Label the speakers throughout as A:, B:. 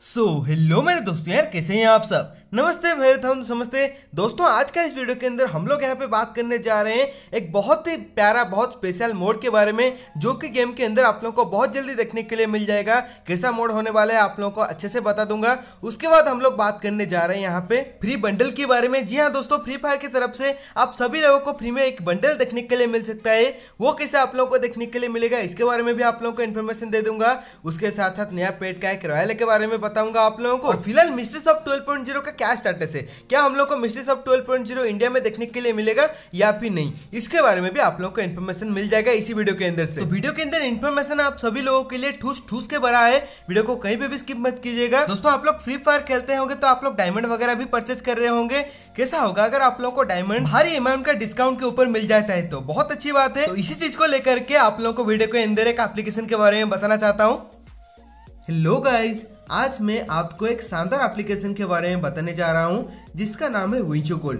A: सो so, hello मेरे दोस्तों यार कैसे हैं आप सब नमस्ते वेलकम तो समझते दोस्तों आज का इस वीडियो के अंदर हम लोग यहाँ पे बात करने जा रहे हैं एक बहुत ही प्यारा बहुत स्पेशल मोड के बारे में जो कि गेम के अंदर आप लोगों को बहुत जल्दी देखने के लिए मिल जाएगा कैसा मोड होने वाला है आप लोगों को अच्छे से बता दूंगा उसके बाद हम लोग बात करने जा रहे हैं यहाँ पे फ्री बंडल के बारे में जी हाँ दोस्तों फ्री फायर की तरफ से आप सभी लोगों को फ्री में एक बंडल देखने के लिए मिल सकता है वो कैसे आप लोगों को देखने के लिए मिलेगा इसके बारे में भी आप लोगों को इन्फॉर्मेशन दे दूंगा उसके साथ साथ नया पेट का एक रॉयल के बारे में बताऊंगा आप लोगों को फिलहाल मिस्टर ऑफ ट्वेल्व का कैश डाटा से क्या हम लोग को mysteries of twelve point zero India में देखने के लिए मिलेगा या फिर नहीं इसके बारे में भी आप लोगों को इन्फॉर्मेशन मिल जाएगा इसी वीडियो के अंदर से तो वीडियो के अंदर इन्फॉर्मेशन आप सभी लोगों के लिए ठूस ठूस के भरा है वीडियो को कहीं पे भी स्किप मत कीजिएगा दोस्तों आप लोग फ्री फायर खेलते होंगे तो आप लोग डायमंड वगैरह भी परचेज कर रहे होंगे कैसा होगा अगर आप लोगों को डायमंड भारी अमाउंट का डिस्काउंट के ऊपर मिल जाता है तो बहुत अच्छी बात है तो इसी चीज को लेकर के आप लोगों को वीडियो के अंदर एक एप्लीकेशन के बारे में बताना चाहता हूँ हेलो गाइज आज मैं आपको एक शानदार एप्लीकेशन के बारे में बताने जा रहा हूँ जिसका नाम है विंचोकोल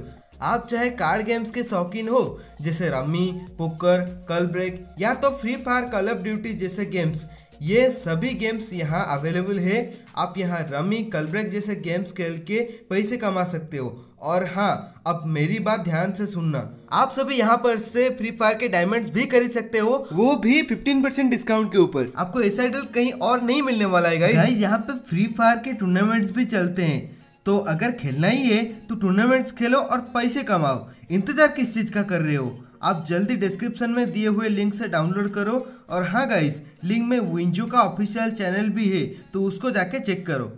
A: आप चाहे कार्ड गेम्स के शौकीन हो जैसे रमी पोकर कल ब्रेक या तो Free Fire Call of Duty जैसे गेम्स ये सभी गेम्स यहाँ अवेलेबल है आप यहाँ रमी कल ब्रेक जैसे गेम्स खेल के पैसे कमा सकते हो और हाँ अब मेरी बात ध्यान से सुनना आप सभी यहाँ पर से फ्री फायर के डायमंड्स भी खरीद सकते हो वो भी 15 परसेंट डिस्काउंट के ऊपर आपको ऐसा डल कहीं और नहीं मिलने वाला है गाई यहाँ पे फ्री फायर के टूर्नामेंट्स भी चलते हैं तो अगर खेलना ही है तो टूर्नामेंट्स खेलो और पैसे कमाओ इंतजार किस चीज़ का कर रहे हो आप जल्दी डिस्क्रिप्शन में दिए हुए लिंक से डाउनलोड करो और हाँ गाइज लिंक में विंजू का ऑफिशियल चैनल भी है तो उसको जाके चेक करो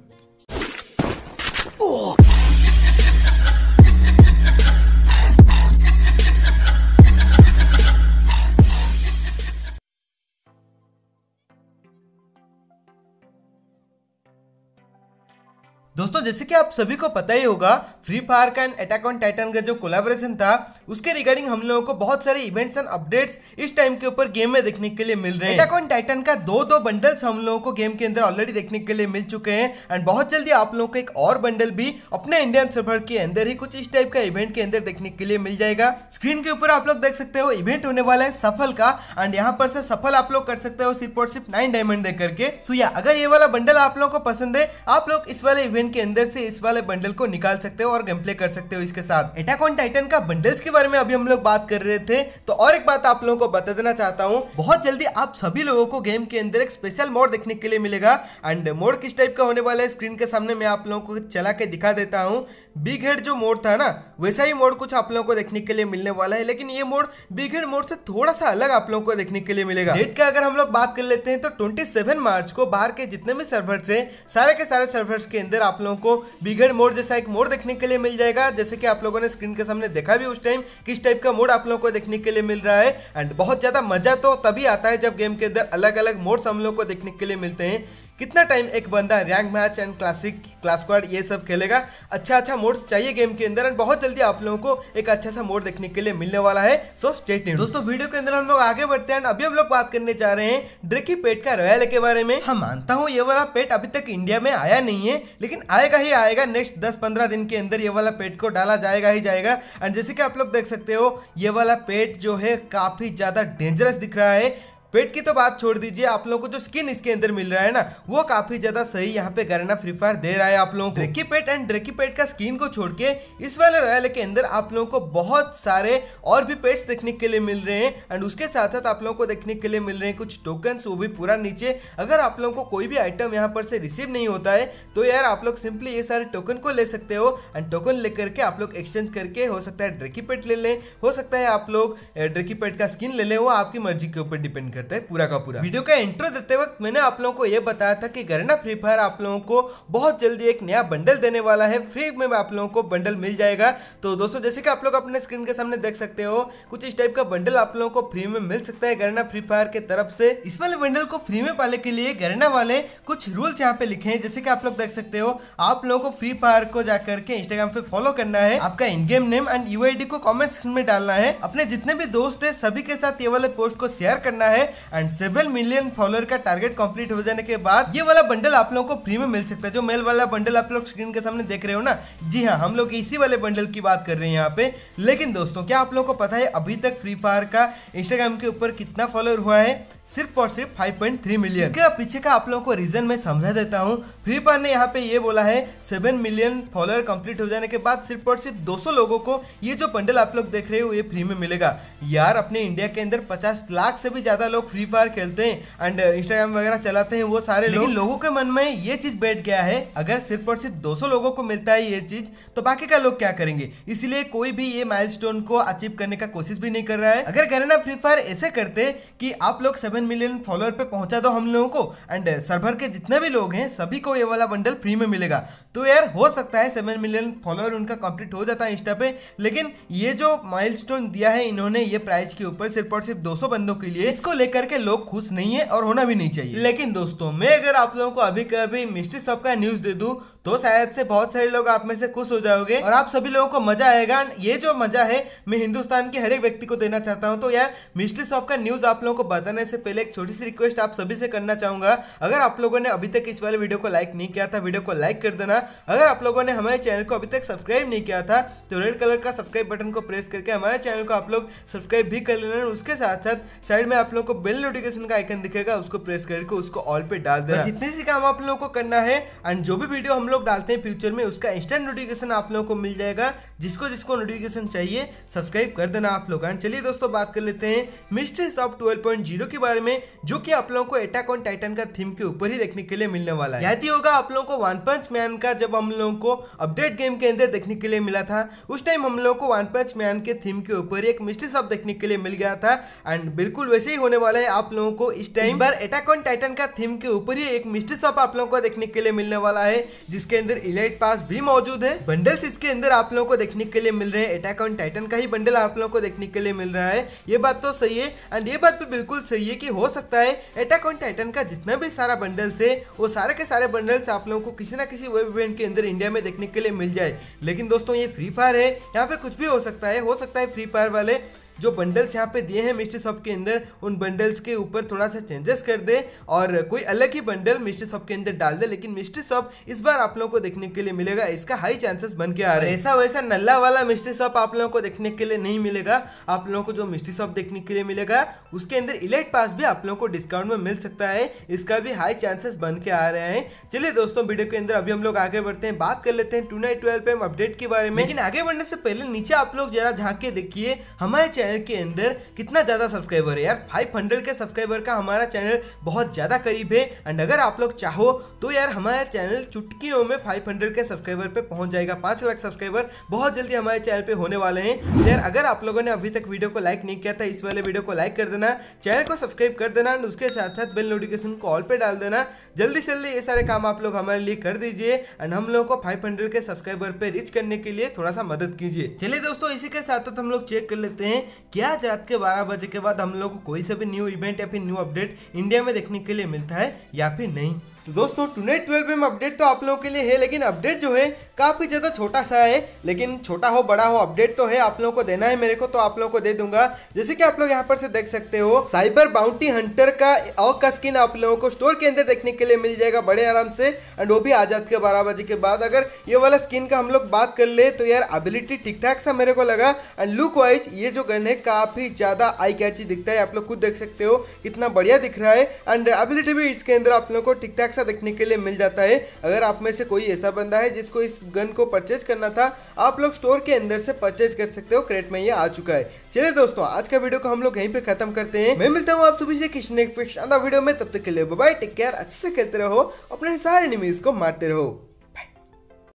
A: दोस्तों जैसे कि आप सभी को पता ही होगा फ्री फायर का एंड अटैक ऑन टाइटन का जो कोलैबोरेशन था उसके रिगार्डिंग हम लोगों को बहुत सारे इवेंट्स एंड अपडेट्स इस टाइम के ऊपर गेम में देखने के लिए मिल रहे हैं अटैक ऑन टाइटन का दो दो बंडल्स हम लोगों को गेम के अंदर ऑलरेडी देखने के लिए मिल चुके हैं एंड बहुत जल्दी आप लोगों को एक और बंडल भी अपने इंडियन सर्वर के अंदर ही कुछ इस टाइप का इवेंट के अंदर देखने के लिए मिल जाएगा स्क्रीन के ऊपर आप लोग देख सकते हो इवेंट होने वाला है सफल का एंड यहाँ पर से सफल आप लोग कर सकते हो सिर्फ और सिर्फ नाइन डायमंड देकर करके सुया अगर ये वाला बंडल आप लोगों को पसंद है आप लोग इस वाले इवेंट इवेंट के अंदर से इस वाले बंडल को निकाल सकते हो और गेम प्ले कर सकते हो इसके साथ एटैक ऑन टाइटन का बंडल्स के बारे में अभी हम लोग बात कर रहे थे तो और एक बात आप लोगों को बता देना चाहता हूँ बहुत जल्दी आप सभी लोगों को गेम के अंदर एक स्पेशल मोड देखने के लिए मिलेगा एंड मोड किस टाइप का होने वाला है स्क्रीन के सामने मैं आप लोगों को चला के दिखा देता हूँ बिग हेड जो मोड था ना वैसा ही मोड कुछ आप लोगों को देखने के लिए मिलने वाला है लेकिन ये मोड बिग हेड मोड से थोड़ा सा अलग आप लोगों को देखने के लिए मिलेगा डेट का अगर हम लोग बात कर लेते हैं तो ट्वेंटी मार्च को बाहर के जितने भी सर्वर है सारे के सारे सर्वर्स के अंदर आप लोगों को बिगड़ मोड जैसा एक मोड देखने के लिए मिल जाएगा जैसे कि आप लोगों ने स्क्रीन के सामने देखा भी उस टाइम किस टाइप का मोड आप लोगों को देखने के लिए मिल रहा है एंड बहुत ज़्यादा मजा तो तभी आता है जब गेम के अंदर अलग अलग मोड्स हम लोग को देखने के लिए मिलते हैं कितना टाइम एक बंदा rank match and classic class क्वार ये सब खेलेगा अच्छा अच्छा मोड्स चाहिए गेम के अंदर एंड बहुत जल्दी आप लोगों को एक अच्छा सा मोड देखने के लिए मिलने वाला है सो स्टेट दोस्तों वीडियो के अंदर हम लोग आगे बढ़ते हैं अभी हम लोग बात करने जा रहे हैं ड्रिकी पेट का रॉयल के बारे में हम हाँ, मानता हूँ ये वाला पेट अभी तक इंडिया में आया नहीं है लेकिन आएगा ही आएगा नेक्स्ट दस पंद्रह दिन के अंदर ये वाला पेट को डाला जाएगा ही जाएगा एंड जैसे कि आप लोग देख सकते हो ये वाला पेट जो है काफी ज्यादा डेंजरस दिख रहा है पेट की तो बात छोड़ दीजिए आप लोगों को जो स्किन इसके अंदर मिल रहा है ना वो काफी ज्यादा सही यहाँ पे गराना फ्री फायर दे रहा है आप लोगों को ड्रेकी पेट एंड ड्रेकी पेट का स्किन को छोड़ के इस वाले रॉयल के अंदर आप लोगों को बहुत सारे और भी पेट्स देखने के लिए मिल रहे हैं एंड उसके साथ साथ आप लोगों को देखने के लिए मिल रहे हैं कुछ टोकन वो भी पूरा नीचे अगर आप लोगों को कोई भी आइटम यहाँ पर से रिसीव नहीं होता है तो यार आप लोग सिंपली ये सारे टोकन को ले सकते हो एंड टोकन ले करके आप लोग एक्सचेंज करके हो सकता है ड्रेकी पेट ले लें हो सकता है आप लोग ड्रेकी पेट का स्किन ले लें वो आपकी मर्जी के ऊपर डिपेंड कर करते हैं पूरा का पूरा वीडियो का इंट्रो देते वक्त मैंने आप लोगों को यह बताया था कि गरना फ्री फायर आप लोगों को बहुत जल्दी एक नया बंडल देने वाला है फ्री में आप लोगों को बंडल मिल जाएगा तो दोस्तों जैसे कि आप लोग अपने स्क्रीन के सामने देख सकते हो कुछ इस टाइप का बंडल आप लोगों को फ्री में मिल सकता है गरना फ्री फायर के तरफ से इस वाले बंडल को फ्री में पाने के लिए गरना वाले कुछ रूल्स यहाँ पे लिखे हैं जैसे कि आप लोग देख सकते हो आप लोगों को फ्री फायर को जाकर के इंस्टाग्राम पे फॉलो करना है आपका in game name and you को कमेंट सेक्शन में डालना है अपने जितने भी दोस्त है सभी के साथ ये वाले पोस्ट को शेयर करना है एंड सेवन मिलियन फॉलोअर का टारगेट कंप्लीट हो जाने के बाद ये वाला बंडल आप लोगों को फ्री में मिल सकता है जो मेल वाला बंडल आप लोग स्क्रीन के सामने देख रहे हो ना जी हाँ हम लोग इसी वाले बंडल की बात कर रहे हैं यहाँ पे लेकिन दोस्तों क्या आप लोगों को पता है अभी तक फ्री फायर का इंस्टाग्राम के ऊपर कितना फॉलोअर हुआ है सिर्फ और सिर्फ 5.3 मिलियन इसके पीछे का आप लोगों को रीजन मैं समझा देता हूँ फ्री फायर ने यहाँ पे ये बोला है 7 मिलियन फॉलोअर कंप्लीट हो जाने के बाद सिर्फ और सिर्फ 200 लोगों को ये जो पंडल आप लोग देख रहे हो ये फ्री में मिलेगा यार अपने इंडिया के अंदर 50 लाख से भी ज्यादा लोग फ्री फायर खेलते हैं एंड इंस्टाग्राम uh, वगैरह चलाते हैं वो सारे लोग लोगों के मन में ये चीज बैठ गया है अगर सिर्फ और सिर्फ दो लोगों को मिलता है ये चीज तो बाकी का लोग क्या करेंगे इसलिए कोई भी ये माइल को अचीव करने का कोशिश भी नहीं कर रहा है अगर करना फ्री फायर ऐसे करते कि आप लोग सेवन सेवन मिलियन फॉलोअर पे पहुंचा दो हम लोगों को एंड सर्वर uh, के जितने भी लोग हैं सभी को ये वाला बंडल फ्री में मिलेगा तो यार हो सकता है सेवन मिलियन फॉलोअर उनका कंप्लीट हो जाता है इंस्टा पे लेकिन ये जो माइल दिया है इन्होंने ये प्राइस के ऊपर सिर्फ और सिर्फ दो बंदों के लिए इसको लेकर के लोग खुश नहीं है और होना भी नहीं चाहिए लेकिन दोस्तों मैं अगर आप लोगों को अभी कभी मिस्ट्री शॉप का न्यूज दे दू तो शायद से बहुत सारे लोग आप में से खुश हो जाओगे और आप सभी लोगों को मजा आएगा ये जो मजा है मैं हिंदुस्तान के हर एक व्यक्ति को देना चाहता हूँ तो यार मिस्ट्री शॉप का न्यूज आप लोगों को बताने से पहले पहले एक छोटी सी रिक्वेस्ट आप सभी से करना चाहूंगा अगर आप लोगों ने अभी तक इस वाले वीडियो को लाइक नहीं किया था वीडियो को लाइक कर देना अगर आप लोगों ने हमारे चैनल को अभी तक सब्सक्राइब नहीं किया था तो रेड कलर का सब्सक्राइब बटन को प्रेस करके हमारे चैनल को आप लोग सब्सक्राइब भी कर लेना उसके साथ साथ साइड में आप लोग को बेल नोटिफिकेशन का आइकन दिखेगा उसको प्रेस करके उसको ऑल पे डाल देना जितने से काम आप लोगों को करना है एंड जो भी वीडियो हम लोग डालते हैं फ्यूचर में उसका इंस्टेंट नोटिफिकेशन आप लोगों को मिल जाएगा जिसको जिसको नोटिफिकेशन चाहिए सब्सक्राइब कर देना आप लोग एंड चलिए दोस्तों बात कर लेते हैं मिस्ट्री सॉफ्ट ट्वेल्व के बारे बारे में जो कि आप लोगों को एटैक ऑन टाइटन का थीम के ऊपर ही देखने के लिए मिलने वाला है याद ही होगा आप लोगों को वन पंच मैन का जब हम लोगों को अपडेट गेम के अंदर देखने के लिए मिला था उस टाइम हम लोगों को वन पंच मैन के थीम के ऊपर एक मिस्ट्री सब देखने के लिए मिल गया था एंड बिल्कुल वैसे ही होने वाला है आप लोगों को इस टाइम पर एटैक ऑन टाइटन का थीम के ऊपर ही एक मिस्ट्री सब आप लोगों को देखने के लिए मिलने वाला है जिसके अंदर इलाइट पास भी मौजूद है बंडल्स इसके अंदर आप लोगों को देखने के लिए मिल रहे हैं अटैक ऑन टाइटन का ही बंडल आप लोगों को देखने के लिए मिल रहा है ये बात तो सही है एंड ये बात भी बिल्कुल सही है कि हो सकता है एटैक ऑन टाइटन का जितना भी सारा बंडल्स है वो सारे के सारे बंडल्स आप लोगों को किसी ना किसी वेब इवेंट के अंदर इंडिया में देखने के लिए मिल जाए लेकिन दोस्तों ये फ्री फायर है यहाँ पे कुछ भी हो सकता है हो सकता है फ्री फायर वाले जो बंडल्स यहाँ पे दिए हैं मिस्टर शॉप के अंदर उन बंडल्स के ऊपर थोड़ा सा चेंजेस कर दे और कोई अलग ही बंडल मिस्टर शॉप के अंदर डाल दे लेकिन मिस्टर शॉप इस बार आप लोगों को देखने के लिए मिलेगा इसका हाई चांसेस बन के आ रहा है ऐसा वैसा नल्ला वाला मिस्टर शॉप आप लोगों को देखने के लिए नहीं मिलेगा आप लोगों को जो मिस्टर शॉप देखने के लिए मिलेगा उसके अंदर इलेट पास भी आप लोगों को डिस्काउंट में मिल सकता है इसका भी हाई चांसेस बन के आ रहे हैं चलिए दोस्तों वीडियो के अंदर अभी हम लोग आगे बढ़ते हैं बात कर लेते हैं टू नाइट ट्वेल्व अपडेट के बारे में लेकिन आगे बढ़ने से पहले नीचे आप लोग जरा झाके के देखिए हमारे चैनल चैनल के अंदर कितना ज़्यादा सब्सक्राइबर है यार फाइव हंड्रेड के सब्सक्राइबर का हमारा चैनल बहुत ज़्यादा करीब है एंड अगर आप लोग चाहो तो यार हमारा चैनल चुटकियों में फाइव हंड्रेड के सब्सक्राइबर पे पहुंच जाएगा 5 लाख सब्सक्राइबर बहुत जल्दी हमारे चैनल पे होने वाले हैं तो यार अगर आप लोगों ने अभी तक वीडियो को लाइक नहीं किया था इस वाले वीडियो को लाइक कर देना चैनल को सब्सक्राइब कर देना एंड उसके साथ साथ बेल नोटिफिकेशन को ऑल पर डाल देना जल्दी से जल्दी ये सारे काम आप लोग हमारे लिए कर दीजिए एंड हम लोगों को फाइव के सब्सक्राइबर पर रीच करने के लिए थोड़ा सा मदद कीजिए चलिए दोस्तों इसी के साथ साथ हम लोग चेक कर लेते हैं कि आज रात के बारह बजे के बाद हम लोग को कोई सा भी न्यू इवेंट या फिर न्यू अपडेट इंडिया में देखने के लिए मिलता है या फिर नहीं तो दोस्तों टुडे ट्वेल्व में अपडेट तो आप लोगों के लिए है लेकिन अपडेट जो है काफ़ी ज़्यादा छोटा सा है लेकिन छोटा हो बड़ा हो अपडेट तो है आप लोगों को देना है मेरे को तो आप लोगों को दे दूंगा जैसे कि आप लोग यहाँ पर से देख सकते हो साइबर बाउंटी हंटर का और का स्किन आप लोगों को स्टोर के अंदर देखने के लिए मिल जाएगा बड़े आराम से एंड वो भी आजाद के बारह बजे के बाद अगर ये वाला स्किन का हम लोग बात कर ले तो यार एबिलिटी ठीक ठाक सा मेरे को लगा एंड लुक वाइज ये जो गन है काफ़ी ज़्यादा आई कैची दिखता है आप लोग खुद देख सकते हो कितना बढ़िया दिख रहा है एंड एबिलिटी भी इसके अंदर आप लोगों को ठीक ठाक ठीक-ठाक सा देखने के लिए मिल जाता है अगर आप में से कोई ऐसा बंदा है जिसको इस गन को परचेज करना था आप लोग स्टोर के अंदर से परचेज कर सकते हो क्रेट में ये आ चुका है चलिए दोस्तों आज का वीडियो को हम लोग यहीं पे खत्म करते हैं मैं मिलता हूँ आप सभी से किसी ने वीडियो में तब तक के लिए बाय टेक केयर अच्छे से खेलते रहो अपने सारे निमीज को मारते रहो